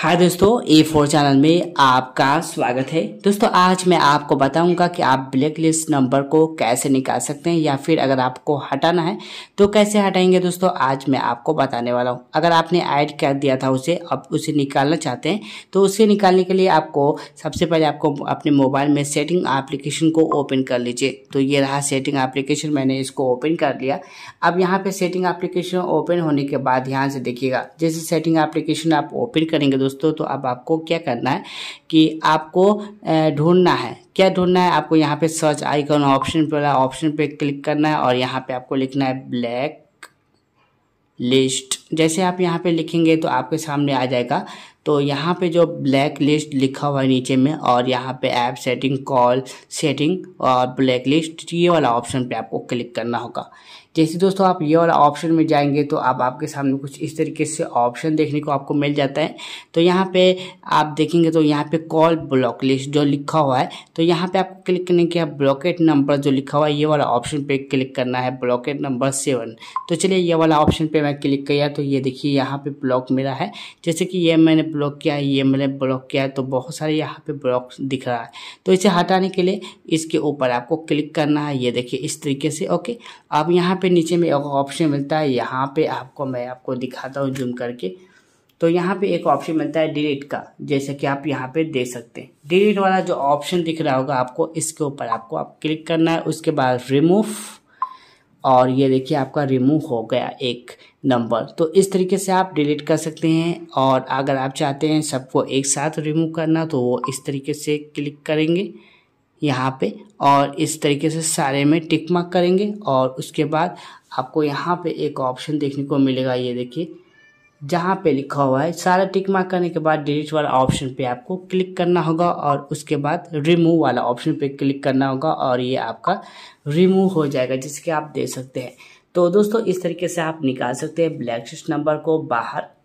हाय दोस्तों ए four channel में आपका स्वागत है दोस्तों आज मैं आपको बताऊंगा कि आप ब्लैक लिस्ट नंबर को कैसे निकाल सकते हैं या फिर अगर आपको हटाना है तो कैसे हटाएंगे दोस्तों आज मैं आपको बताने वाला हूं अगर आपने ऐड कर दिया था उसे अब उसे निकालना चाहते हैं तो उसे निकालने के लिए आपको सबसे पहले आपको अपने मोबाइल में सेटिंग एप्लीकेशन को ओपन कर लीजिए तो ये रहा सेटिंग एप्लीकेशन मैंने इसको ओपन कर लिया अब यहाँ पर सेटिंग एप्लीकेशन ओपन होने के बाद यहाँ से देखिएगा जैसे सेटिंग एप्लीकेशन आप ओपन करेंगे दोस्तों तो अब आपको क्या करना है कि आपको ढूंढना है क्या ढूंढना है आपको यहाँ पे सर्च आइकन ऑप्शन पर ऑप्शन पे क्लिक करना है और यहाँ पे आपको लिखना है ब्लैक लिस्ट जैसे आप यहाँ पे लिखेंगे तो आपके सामने आ जाएगा तो यहाँ पे जो ब्लैक लिस्ट लिखा हुआ है नीचे में और यहाँ पे ऐप सेटिंग कॉल सेटिंग और ब्लैक लिस्ट ये वाला ऑप्शन पे आपको क्लिक करना होगा जैसे दोस्तों आप ये वाला ऑप्शन में जाएंगे तो आप आपके सामने कुछ इस तरीके से ऑप्शन देखने को आपको मिल जाता है तो यहाँ पे आप देखेंगे तो यहाँ पे कॉल ब्लॉक लिस्ट जो लिखा हुआ है तो यहाँ पे आपको क्लिक करने के ब्लॉकेट नंबर जो लिखा हुआ है ये वाला ऑप्शन पे क्लिक करना है ब्लॉकेट नंबर सेवन तो चलिए ये वाला ऑप्शन पर मैं क्लिक किया तो ये देखिए यहाँ पर ब्लॉक मेरा है जैसे कि ये मैंने ब्लॉक किया है ये मैंने ब्लॉक किया है तो बहुत सारे यहाँ पे ब्लॉक दिख रहा है तो इसे हटाने के लिए इसके ऊपर आपको क्लिक करना है ये देखिए इस तरीके से ओके अब यहाँ पे नीचे में एक ऑप्शन मिलता है यहाँ पे आपको मैं आपको दिखाता हूँ जूम करके तो यहाँ पे एक ऑप्शन मिलता है डिलीट का जैसे कि आप यहाँ पे देख सकते हैं डिलीट वाला जो ऑप्शन दिख रहा होगा आपको इसके ऊपर आपको आप क्लिक करना है उसके बाद रिमूव और ये देखिए आपका रिमूव हो गया एक नंबर तो इस तरीके से आप डिलीट कर सकते हैं और अगर आप चाहते हैं सबको एक साथ रिमूव करना तो वो इस तरीके से क्लिक करेंगे यहाँ पे और इस तरीके से सारे में टिक मार्क करेंगे और उसके बाद आपको यहाँ पे एक ऑप्शन देखने को मिलेगा ये देखिए जहाँ पे लिखा हुआ है सारा टिक मार्क करने के बाद डिलीट वाला ऑप्शन पे आपको क्लिक करना होगा और उसके बाद रिमूव वाला ऑप्शन पे क्लिक करना होगा और ये आपका रिमूव हो जाएगा जिसके आप दे सकते हैं तो दोस्तों इस तरीके से आप निकाल सकते हैं ब्लैक लिस्ट नंबर को बाहर